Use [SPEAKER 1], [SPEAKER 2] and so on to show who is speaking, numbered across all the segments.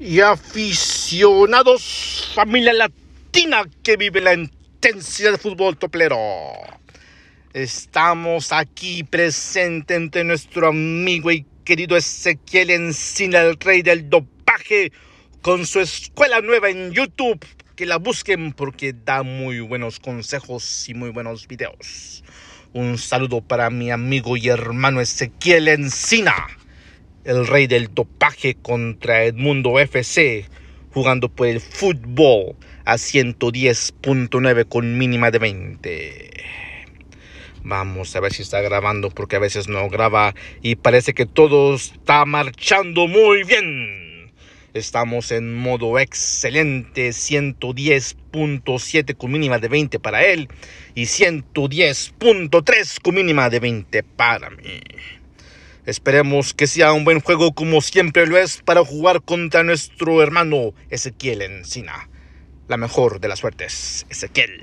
[SPEAKER 1] y aficionados, familia latina que vive la intensidad del fútbol toplero. Estamos aquí presentes entre nuestro amigo y querido Ezequiel Encina, el rey del dopaje, con su escuela nueva en YouTube. Que la busquen porque da muy buenos consejos y muy buenos videos. Un saludo para mi amigo y hermano Ezequiel Encina el rey del topaje contra Edmundo FC, jugando por el fútbol a 110.9 con mínima de 20. Vamos a ver si está grabando porque a veces no graba y parece que todo está marchando muy bien. Estamos en modo excelente, 110.7 con mínima de 20 para él y 110.3 con mínima de 20 para mí. Esperemos que sea un buen juego como siempre lo es para jugar contra nuestro hermano Ezequiel Encina. La mejor de las suertes, Ezequiel.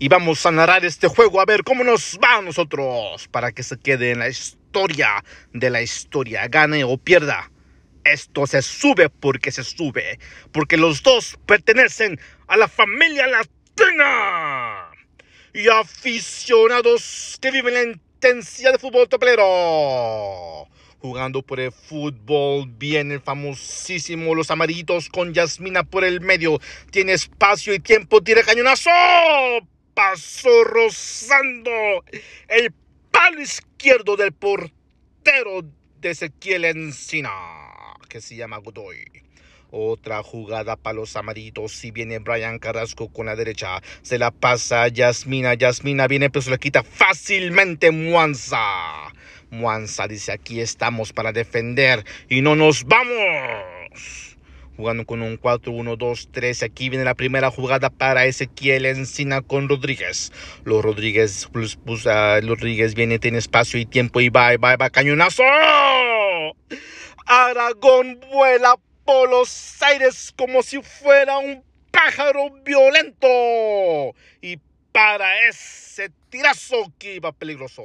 [SPEAKER 1] Y vamos a narrar este juego a ver cómo nos va a nosotros para que se quede en la historia de la historia, gane o pierda. Esto se sube porque se sube, porque los dos pertenecen a la familia latina. Y aficionados que viven en de fútbol toplero. Jugando por el fútbol, viene el famosísimo Los Amaritos con Yasmina por el medio. Tiene espacio y tiempo, tira cañonazo. Pasó rozando el palo izquierdo del portero de Ezequiel Encina, que se llama Godoy. Otra jugada para los amaritos. Si viene Brian Carrasco con la derecha. Se la pasa a Yasmina. Yasmina viene, pero se la quita fácilmente Muanza. Muanza dice, aquí estamos para defender y no nos vamos jugando con un 4-1-2-3. Aquí viene la primera jugada para Ezequiel Encina con Rodríguez. Los Rodríguez, plus, pues, ah, Rodríguez viene, tiene espacio y tiempo y va, va, va, cañonazo. Aragón vuela los aires como si fuera un pájaro violento. Y para ese tirazo que iba peligroso.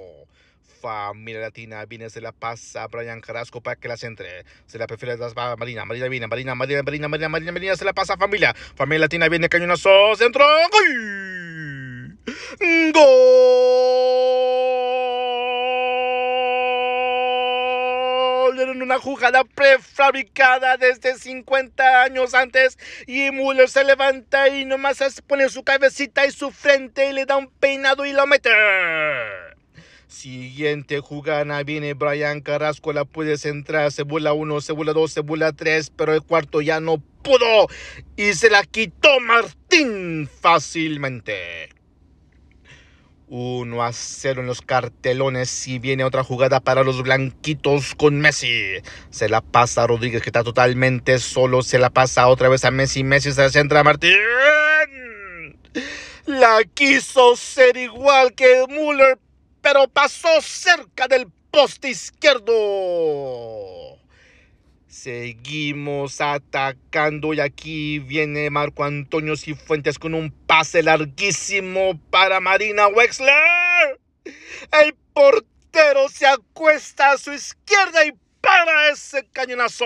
[SPEAKER 1] Familia Latina, viene se La pasa a Brian Carrasco para que las entre. Se la prefiere las Marina, Marina, Marina, Marina, Marina, Marina, Marina, Marina, se la pasa familia. Familia Latina viene cañonazo, centro. ¡Gol! ¡Gol! en una jugada prefabricada desde 50 años antes. Y Muller se levanta y nomás pone su cabecita y su frente y le da un peinado y lo mete. Siguiente jugada viene Brian Carrasco, la puede centrar, se vuela uno, se vuela dos, se vuela tres, pero el cuarto ya no pudo y se la quitó Martín fácilmente. 1 a 0 en los cartelones y viene otra jugada para los blanquitos con Messi. Se la pasa Rodríguez que está totalmente solo, se la pasa otra vez a Messi, Messi se centra a Martín. La quiso ser igual que Müller, pero pasó cerca del poste izquierdo. Seguimos atacando y aquí viene Marco Antonio Cifuentes con un pase larguísimo para Marina Wexler. El portero se acuesta a su izquierda y para ese cañonazo.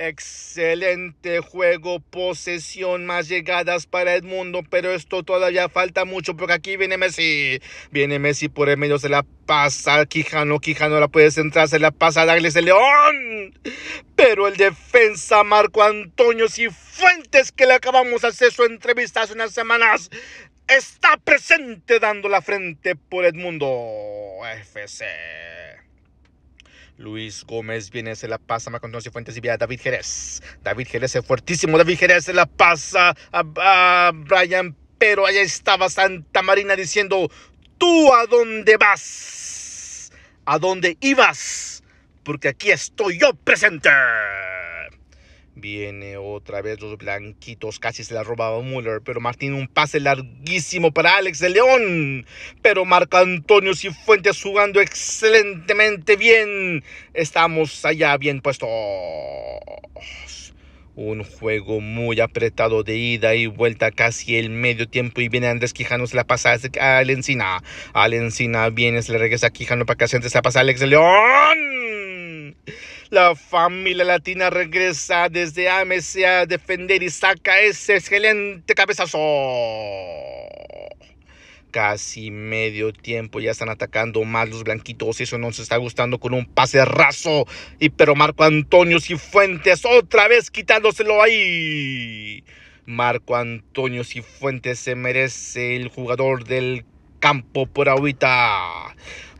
[SPEAKER 1] Excelente juego, posesión, más llegadas para Edmundo, pero esto todavía falta mucho porque aquí viene Messi. Viene Messi por el medio, se la pasa Quijano, Quijano la puede centrar, se la pasa Douglas de León. Pero el defensa Marco Antonio Cifuentes, que le acabamos de hacer su entrevista hace unas semanas, está presente dando la frente por Edmundo FC. Luis Gómez viene, se la pasa, más con Fuentes y David Jerez. David Jerez es fuertísimo, David Jerez se la pasa a Brian, pero allá estaba Santa Marina diciendo, ¿tú a dónde vas? ¿A dónde ibas? Porque aquí estoy yo presente. Viene otra vez los blanquitos, casi se la robaba Muller pero Martín un pase larguísimo para Alex de León. Pero marca Antonio Cifuentes jugando excelentemente bien. Estamos allá bien puestos. Un juego muy apretado de ida y vuelta casi el medio tiempo. Y viene Andrés Quijano, se la pasa a Alencina. Alencina viene, se le regresa a Quijano para que se la pasa a Alex de León. La familia latina regresa desde AMC a defender y saca ese excelente cabezazo. Casi medio tiempo ya están atacando más los blanquitos. Eso no se está gustando con un pase raso. Y pero Marco Antonio Cifuentes otra vez quitándoselo ahí. Marco Antonio Cifuentes se merece el jugador del campo por ahorita.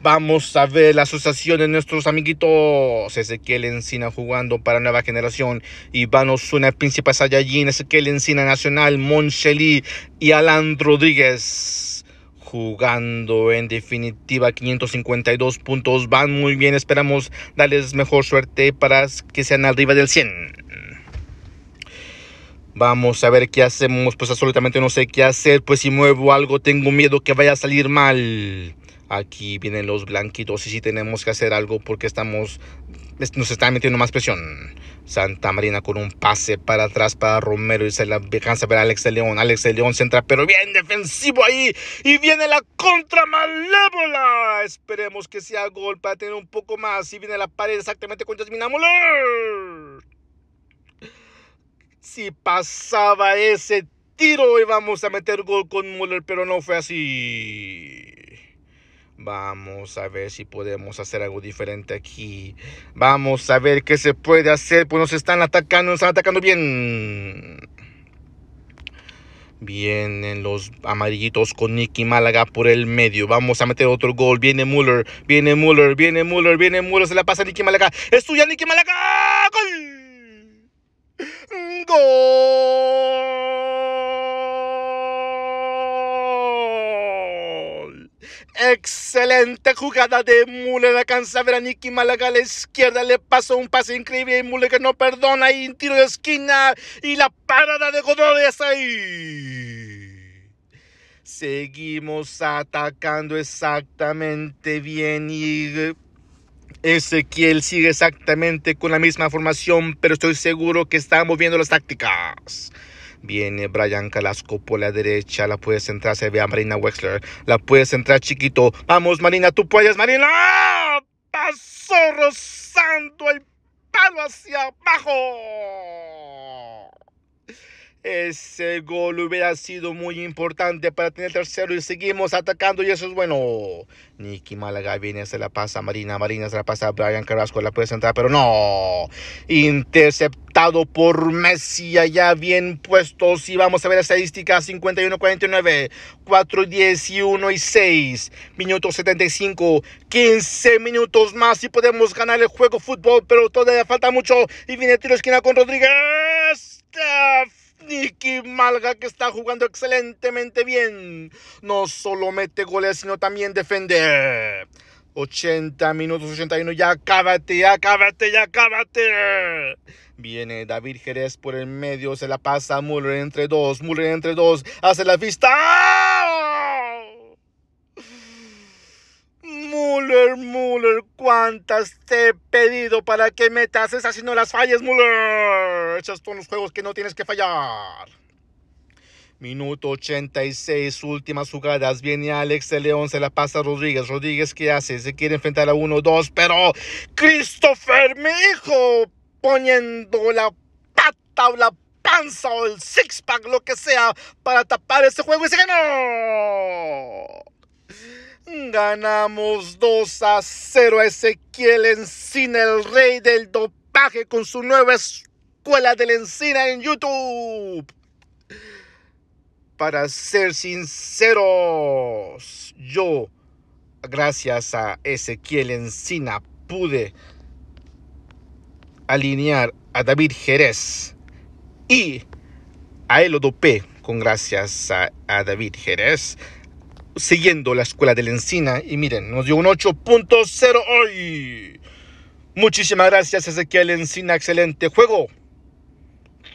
[SPEAKER 1] Vamos a ver la asociación de nuestros amiguitos. Ezequiel Encina jugando para Nueva Generación. Iván Osuna, Príncipe Sayajin, Ezequiel Encina Nacional, Moncheli y Alan Rodríguez. Jugando en definitiva 552 puntos. Van muy bien. Esperamos darles mejor suerte para que sean arriba del 100. Vamos a ver qué hacemos, pues absolutamente no sé qué hacer, pues si muevo algo tengo miedo que vaya a salir mal. Aquí vienen los blanquitos y si tenemos que hacer algo porque estamos nos están metiendo más presión. Santa Marina con un pase para atrás para Romero y se la ver a Alex de León. Alex de León centra, pero bien defensivo ahí. Y viene la contra malévola. Esperemos que sea gol para tener un poco más. Y viene la pared exactamente con si pasaba ese tiro Y vamos a meter gol con Muller, pero no fue así. Vamos a ver si podemos hacer algo diferente aquí. Vamos a ver qué se puede hacer. Pues nos están atacando, nos están atacando bien. Vienen los amarillitos con Nicky Málaga por el medio. Vamos a meter otro gol. Viene Muller, viene Müller, viene Müller, viene Muller, Se la pasa a Nicky Málaga. Es tuya, Nicky Málaga. ¡Gol! ¡Gol! Excelente jugada de Mule, la alcanza Veraniki Málaga a la izquierda, le pasó un pase increíble y Mule que no perdona y un tiro de esquina y la parada de Godoy es ahí. Seguimos atacando exactamente bien y Ezequiel sigue exactamente con la misma formación, pero estoy seguro que está moviendo las tácticas. Viene Brian Calasco por la derecha, la puedes centrar, se ve a Marina Wexler, la puedes entrar, chiquito. Vamos Marina, tú puedes, Marina. Pasó rozando el palo hacia abajo. Ese gol hubiera sido muy importante para tener tercero y seguimos atacando y eso es bueno. Nicky Málaga viene, se la pasa Marina, Marina se la pasa Brian Carrasco, la puede sentar, pero no. Interceptado por Messi, allá bien puesto y vamos a ver estadísticas 51-49, 4 10 y 6, minutos 75, 15 minutos más y podemos ganar el juego fútbol, pero todavía falta mucho y viene tiro esquina con Rodríguez. Nicky Malga que está jugando excelentemente bien. No solo mete goles, sino también defiende 80 minutos 81, ya cábate, ya cábate, ya cábate. Viene David Jerez por el medio, se la pasa Muller entre dos, Muller entre dos, hace la vista. Muller, Muller ¿cuántas te he pedido para que metas esas si no las falles, Muller Echas son los juegos que no tienes que fallar. Minuto 86, últimas jugadas. Viene Alex León, se la pasa a Rodríguez. Rodríguez, ¿qué hace? Se quiere enfrentar a 1-2, pero Christopher hijo, poniendo la pata o la panza o el six-pack, lo que sea, para tapar este juego y se ganó. Ganamos 2 a 0 a Ezequiel Encina, el rey del dopaje, con su nueva Escuela de la Encina en YouTube. Para ser sinceros, yo, gracias a Ezequiel Encina, pude alinear a David Jerez y a él lo con gracias a, a, David Jerez, siguiendo la escuela de la encina. Y miren, nos dio un 8.0 hoy. Muchísimas gracias, Ezequiel Encina. Excelente juego.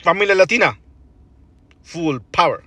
[SPEAKER 1] Familia latina, full power.